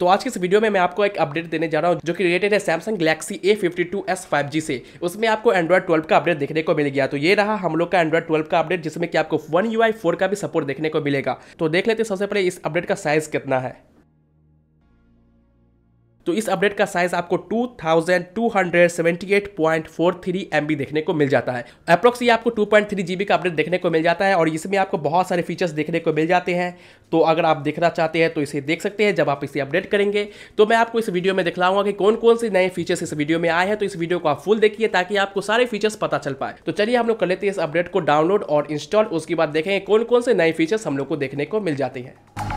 तो आज की इस वीडियो में मैं आपको एक अपडेट देने जा रहा हूँ जो कि रिलेटेड है Samsung Galaxy A fifty two S five G से उसमें आपको एंड्रॉइड 12 का अपडेट देखने को मिल गया तो ये रहा हम लोग का एंड्रॉइड 12 का अपडेट जिसमें कि आपको वन यू आई फोर का भी सपोर्ट देखने को मिलेगा तो देख लेते सबसे पहले इस अपडेट का साइज कितना है तो इस अपडेट का साइज आपको 2278.43 MB देखने को मिल जाता है अप्रोक्स ये आपको 2.3 GB का अपडेट देखने को मिल जाता है और इसमें आपको बहुत सारे फीचर्स देखने को मिल जाते हैं तो अगर आप देखना चाहते हैं तो इसे देख सकते हैं जब आप इसे अपडेट करेंगे तो मैं आपको इस वीडियो में दिखलाऊंगा कि कौन कौन से नए फीचर्स इस वीडियो में आए हैं तो इस वीडियो को आप फुल देखिए ताकि आपको सारे फीचर्स पता चल पाए तो चलिए हम लोग कर लेते हैं इस अपडेट को डाउनलोड और इंस्टॉल उसके बाद देखेंगे कौन कौन से नए फीचर्स हम लोग को देखने को मिल जाते हैं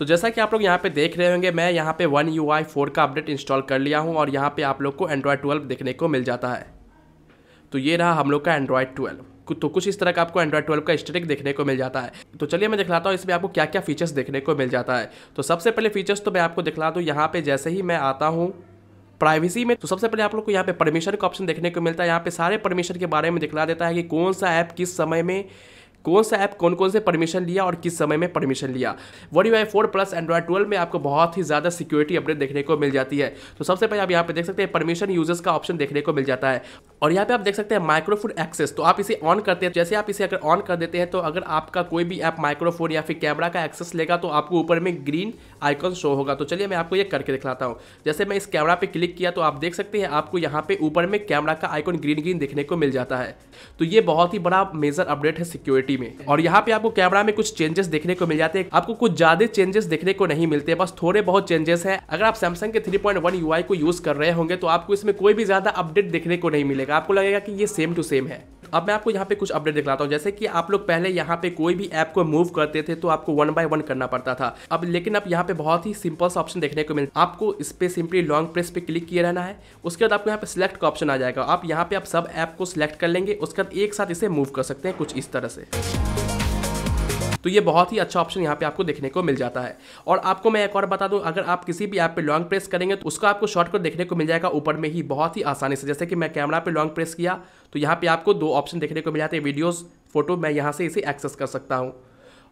तो जैसा कि आप लोग यहाँ पे देख रहे होंगे मैं यहाँ पे वन यू आई फोर का अपडेट इंस्टॉल कर लिया हूँ और यहाँ पे आप लोग को एंड्रॉयड ट्वेल्व देखने को मिल जाता है तो ये रहा हम लोग का एंड्रॉयड ट्वेल्व तो कुछ इस तरह का आपको एंड्रॉइड ट्वेल्व का स्टेटिक देखने को मिल जाता है तो चलिए मैं दिखलाता हूँ इसमें आपको क्या क्या फीचर्स देखने को मिल जाता है तो सबसे पहले फीचर्स तो मैं आपको दिखला दूँ यहाँ पे जैसे ही मैं आता हूँ प्राइवेसी में तो सबसे पहले आप लोग को यहाँ पे परमिशन का ऑप्शन देखने को मिलता है यहाँ पे सारे परमिशन के बारे में दिखला देता है कि कौन सा ऐप किस समय में कौन सा ऐप कौन कौन से परमिशन लिया और किस समय में परमिशन लिया वन यू आई फोर प्लस एंड्रॉयड ट्वेल्व में आपको बहुत ही ज़्यादा सिक्योरिटी अपडेट देखने को मिल जाती है तो सबसे पहले आप यहाँ पे देख सकते हैं परमिशन यूजर्स का ऑप्शन देखने को मिल जाता है और यहाँ पे आप देख सकते हैं माइक्रोफोन एक्सेस तो आप इसे ऑन करते हैं जैसे आप इसे अगर ऑन कर देते हैं तो अगर आपका कोई भी ऐप माइक्रोफोन या फिर कैमरा का एक्सेस लेगा तो आपको ऊपर में ग्रीन आइकन शो होगा तो चलिए मैं आपको ये करके दिखलाता हूँ जैसे मैं इस कैमरा पे क्लिक किया तो आप देख सकते हैं आपको यहाँ पे ऊपर में कैमरा का आइकन ग्रीन ग्रीन देखने को मिल जाता है तो ये बहुत ही बड़ा मेजर अपडेट है सिक्योरिटी में और यहाँ पे आपको कैमरा में कुछ चेंजेस देखने को मिल जाते हैं आपको कुछ ज्यादा चेंजेस देखने को नहीं मिलते बस थोड़े बहुत चेंजेस हैं अगर आप सैमसंग के थ्री पॉइंट वन को यूज कर रहे होंगे तो आपको इसमें कोई भी ज्यादा अपडेट देखने को नहीं मिलेगा जाएगा आपको लगेगा कि ये सेम टू सेम है अब मैं आपको यहाँ पे कुछ अपडेट दिखलाता हूँ जैसे कि आप लोग पहले यहाँ पे कोई भी ऐप को मूव करते थे तो आपको वन बाय वन करना पड़ता था अब लेकिन अब यहाँ पे बहुत ही सिंपल सा ऑप्शन देखने को मिलता है आपको इस पर सिंपली लॉन्ग प्रेस पे क्लिक किए रहना है उसके बाद आपको यहाँ पे सिलेक्ट का ऑप्शन आ जाएगा आप यहाँ पे आप सब ऐप को सिलेक्ट कर लेंगे उसके बाद एक साथ इसे मूव कर सकते हैं कुछ इस तरह से तो ये बहुत ही अच्छा ऑप्शन यहाँ पे आपको देखने को मिल जाता है और आपको मैं एक और बता दूँ अगर आप किसी भी ऐप पे लॉन्ग प्रेस करेंगे तो उसका आपको शॉर्टकट देखने को मिल जाएगा ऊपर में ही बहुत ही आसानी से जैसे कि मैं कैमरा पे लॉन्ग प्रेस किया तो यहाँ पे आपको दो ऑप्शन देखने को मिल जाते हैं वीडियोज़ फोटो मैं यहाँ से इसे एक्सेस कर सकता हूँ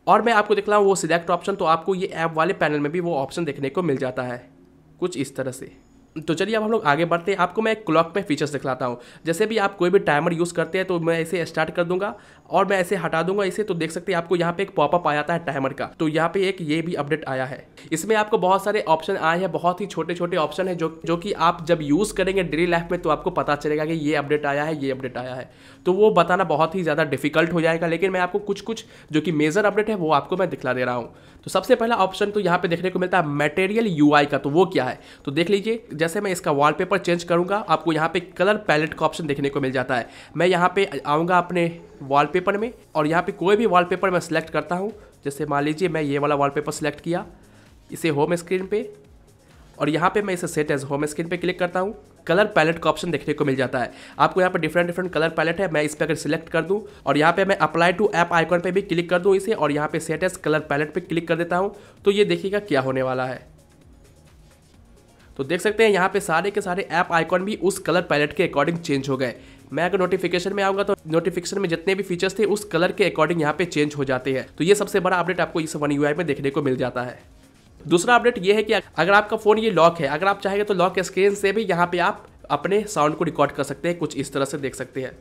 और मैं आपको दिखला हूँ वो सिलेक्ट ऑप्शन तो आपको ये ऐप वाले पैनल में भी वो ऑप्शन देखने को मिल जाता है कुछ इस तरह से तो चलिए अब हम लोग आगे बढ़ते हैं आपको मैं एक क्लॉक में फीचर्स दिखलाता हूँ जैसे भी आप कोई भी टाइमर यूज़ करते हैं तो मैं इसे स्टार्ट कर दूंगा और मैं ऐसे हटा दूंगा इसे तो देख सकते हैं आपको यहाँ पे एक पॉपअप जाता है टाइमर का तो यहाँ पे एक ये भी अपडेट आया है इसमें आपको बहुत सारे ऑप्शन आए हैं बहुत ही छोटे छोटे ऑप्शन है जो जो कि आप जब यूज़ करेंगे डेली लाइफ में तो आपको पता चलेगा कि ये अपडेट आया है ये अपडेट आया है तो वो बताना बहुत ही ज़्यादा डिफिकल्ट हो जाएगा लेकिन मैं आपको कुछ कुछ जो कि मेजर अपडेट है वो आपको मैं दिखला दे रहा हूँ तो सबसे पहला ऑप्शन तो यहाँ पे देखने को मिलता है मटेरियल यू का तो वो क्या है तो देख लीजिए जैसे मैं इसका वॉलपेपर चेंज करूँगा आपको यहाँ पे कलर पैलेट का ऑप्शन देखने को मिल जाता है मैं यहाँ पे आऊँगा अपने वॉलपेपर में और यहाँ पे कोई भी वॉलपेपर मैं सिलेक्ट करता हूँ जैसे मान लीजिए मैं ये वाला वॉलपेपर सिलेक्ट किया इसे होम स्क्रीन पर और यहाँ पर मैं इसे सेट एज होम स्क्रीन पर क्लिक करता हूँ कलर पैलेट का ऑप्शन देखने को मिल जाता है आपको यहाँ पर डिफरेंट डिफरेंट कलर पैलेट है मैं इस पर अगर सिलेक्ट कर दूँ और यहाँ पे मैं अप्लाई टू ऐप आइकॉन पे भी क्लिक कर दूँ इसे और यहाँ पे सेट एज कलर पैलेट पे क्लिक कर देता हूँ तो ये देखिएगा क्या होने वाला है तो देख सकते हैं यहाँ पे सारे के सारे ऐप आइकॉन भी उस कलर पैलेट के अकॉर्डिंग चेंज हो गए मैं अगर नोटिफिकेशन में आऊंगा तो नोटिफिकेशन में जितने भी फीचर्स थे उस कलर के अकॉर्डिंग यहाँ पे चेंज हो जाते हैं तो ये सबसे बड़ा अपडेट आपको इस वन यू में देखने को मिल जाता है दूसरा अपडेट ये है कि अगर आपका फ़ोन ये लॉक है अगर आप चाहेंगे तो लॉक स्क्रीन से भी यहाँ पे आप अपने साउंड को रिकॉर्ड कर सकते हैं कुछ इस तरह से देख सकते हैं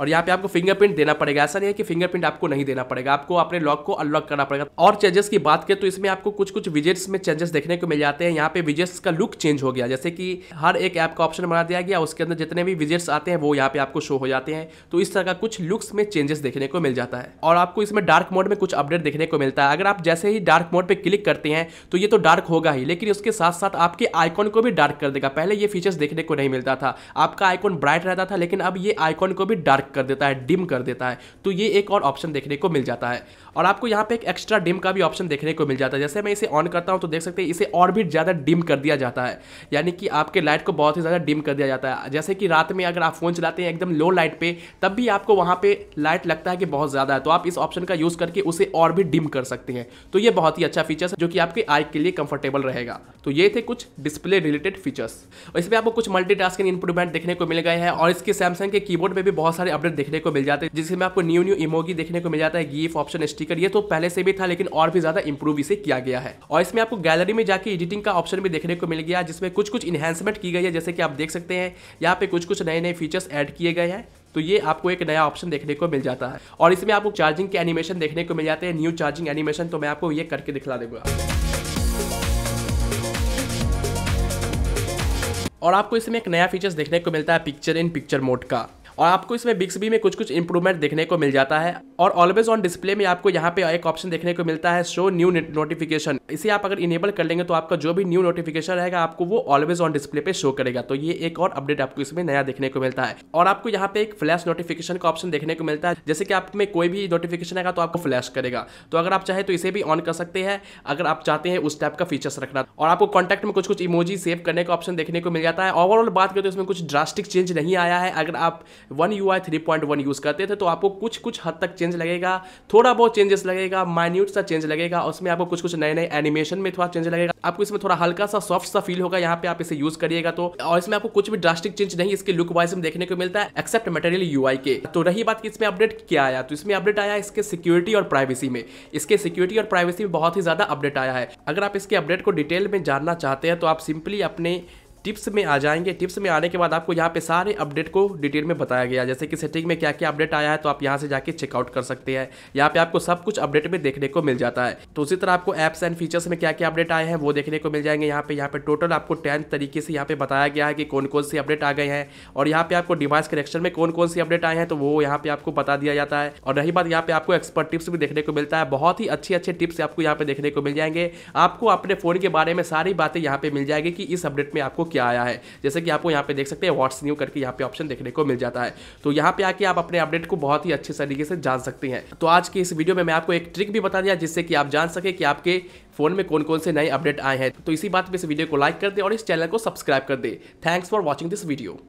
और यहाँ पे आपको फिंगरप्रिंट देना पड़ेगा ऐसा नहीं है कि फिंगरप्रिंट आपको नहीं देना पड़ेगा आपको अपने लॉक को अनलॉक करना पड़ेगा और चेंजेस की बात करें तो इसमें आपको कुछ कुछ विजेट्स में चेंजेस देखने को मिल जाते हैं यहाँ पे विजेट्स का लुक चेंज हो गया जैसे कि हर एक ऐप का ऑप्शन बना दिया गया उसके अंदर जितने भी विजेट्स आते हैं वो यहाँ पे आपको शो हो जाते हैं तो इस तरह का कुछ लुक्स में चेंजेस देखने को मिल जाता है और आपको इसमें डार्क मोड में कुछ अपडेट देखने को मिलता है अगर आप जैसे ही डार्क मोड पर क्लिक करते हैं तो ये तो डार्क होगा ही लेकिन उसके साथ साथ आपके आइकॉन को भी डार्क कर देगा पहले ये फीचर्स देखने को नहीं मिलता था आपका आइकॉन ब्राइट रहता था लेकिन अब ये आइकॉन को भी डार्क डार्क कर देता है डिम कर देता है तो ये एक और ऑप्शन देखने को मिल जाता है और आपको यहाँ पे एक एक्स्ट्रा डिम का भी ऑप्शन देखने को मिल जाता है जैसे मैं इसे ऑन करता हूँ तो देख सकते हैं इसे और भी ज़्यादा डिम कर दिया जाता है यानी कि आपके लाइट को बहुत ही ज़्यादा डिम कर दिया जाता है जैसे कि रात में अगर आप फ़ोन चलाते हैं एकदम लो लाइट पर तब भी आपको वहाँ पर लाइट लगता है कि बहुत ज़्यादा है तो आप इस ऑप्शन का यूज़ करके उसे और भी डिम कर सकते हैं तो ये बहुत ही अच्छा फीचर्स है जो कि आपके आई के लिए कंफर्टेबल रहेगा तो ये थे कुछ डिस्प्ले रिलेटेड फीचर्स इसमें आपको कुछ मल्टी इंप्रूवमेंट देखने को मिल गए हैं और इसके सैमसंग के कीबोर्ड में भी बहुत सारे सारे अपडेट देखने को मिल जाते हैं जिसमें आपको न्यू न्यू इमोगी देखने को मिल जाता है गीफ ऑप्शन स्टिकर ये तो पहले से भी था लेकिन और भी ज्यादा इंप्रूव इसे किया गया है और इसमें आपको गैलरी में जाकर एडिटिंग का ऑप्शन भी देखने को मिल गया जिसमें कुछ कुछ इन्हेंसमेंट की गई है जैसे कि आप देख सकते हैं यहाँ पे कुछ कुछ नए नए फीचर्स एड किए गए हैं तो ये आपको एक नया ऑप्शन देखने को मिल जाता है और इसमें आपको चार्जिंग के एनिमेशन देखने को मिल जाते हैं न्यू चार्जिंग एनिमेशन तो मैं आपको ये करके दिखला दूंगा और आपको इसमें एक नया फीचर्स देखने को मिलता है पिक्चर इन पिक्चर मोड का और आपको इसमें बिक्सबी में कुछ कुछ इंप्रूवमेंट देखने को मिल जाता है और ऑलवेज ऑन डिस्प्ले में आपको यहाँ पे एक ऑप्शन देखने को मिलता है शो न्यू नोटिफिकेशन इसे आप अगर इनेबल कर लेंगे तो आपका जो भी न्यू नोटिफिकेशन रहेगा आपको वो ऑलवेज ऑन डिस्प्ले पे शो करेगा तो ये एक और अपडेट आपको इसमें नया देखने को मिलता है और आपको यहाँ पे एक फ्लैश नोटिफिकेशन का ऑप्शन देखने को मिलता है जैसे कि आप में कोई भी नोटिफिकेशन आएगा तो आपको फ्लैश करेगा तो अगर आप चाहे तो इसे भी ऑन कर सकते हैं अगर आप चाहते हैं उस टाइप का फीचर्स रखना और आपको कॉन्टैक्ट में कुछ कुछ इमोजी सेव करने का ऑप्शन देखने को मिल जाता है ओवरऑल बात करें तो इसमें कुछ ड्रास्टिक चेंज नहीं आया है अगर आप one UI I three point one use करते थे तो आपको कुछ कुछ हद तक चेंज लगेगा थोड़ा बहुत चेंजेस लगेगा माइन्यूट सा चेंज लगेगा उसमें आपको कुछ कुछ नए नए एनिमेशन में थोड़ा चेंज लगेगा आपको इसमें थोड़ा हल्का सा सॉफ्ट सा फील होगा यहाँ पे आप इसे यूज करिएगा तो और इसमें आपको कुछ भी ड्रास्टिक चेंज नहीं इसके लुक वाइज में देखने को मिलता है एक्सेप्ट मटेरियल यू के तो रही बात कि इसमें अपडेट क्या आया तो इसमें अपडेट आया इसके सिक्योरिटी और प्राइवेसी में इसके सिक्योरिटी और प्राइवेसी में बहुत ही ज़्यादा अपडेट आया है अगर आप इसके अपडेट को डिटेल में जानना चाहते हैं तो आप सिंपली अपने टिप्स में आ जाएंगे टिप्स में आने के बाद आपको यहाँ पे सारे अपडेट को डिटेल में बताया गया जैसे कि सेटिंग में क्या क्या अपडेट आया है तो आप यहाँ से जाके चेकआउट कर सकते हैं यहाँ पे आपको सब कुछ अपडेट में देखने को मिल जाता है तो उसी तरह आपको एप्स एंड फीचर्स में क्या क्या अपडेट आए हैं वो देखने को मिल जाएंगे यहाँ पे यहाँ पे टोटल आपको टेंथ तरीके से यहाँ पे बताया गया है कि कौन कौन से अपडेट आ गए हैं और यहाँ पे आपको डिवाइस कनेक्शन में कौन कौन से अपडेट आए हैं तो वो यहाँ पे आपको बता दिया जाता है और रही बात यहाँ पे आपको एक्सपर्ट टिप्स भी देखने को मिलता है बहुत ही अच्छे अच्छे टिप्स आपको यहाँ पे देखने को मिल जाएंगे आपको अपने फोन के बारे में सारी बातें यहाँ पे मिल जाएगी कि इस अपडेट में आपको क्या आया है जैसे कि आपको यहाँ पे देख सकते हैं व्हाट्स न्यू करके यहाँ पे ऑप्शन देखने को मिल जाता है तो यहाँ पे आके आप अपने अपडेट को बहुत ही अच्छे तरीके से जान सकते हैं तो आज के इस वीडियो में मैं आपको एक ट्रिक भी बता दिया जिससे कि आप जान सके कि आपके फोन में कौन कौन से नए अपडेट आए हैं तो इसी बात पर इस वीडियो को लाइक कर दे और इस चैनल को सब्सक्राइब कर दे thanks for watching this video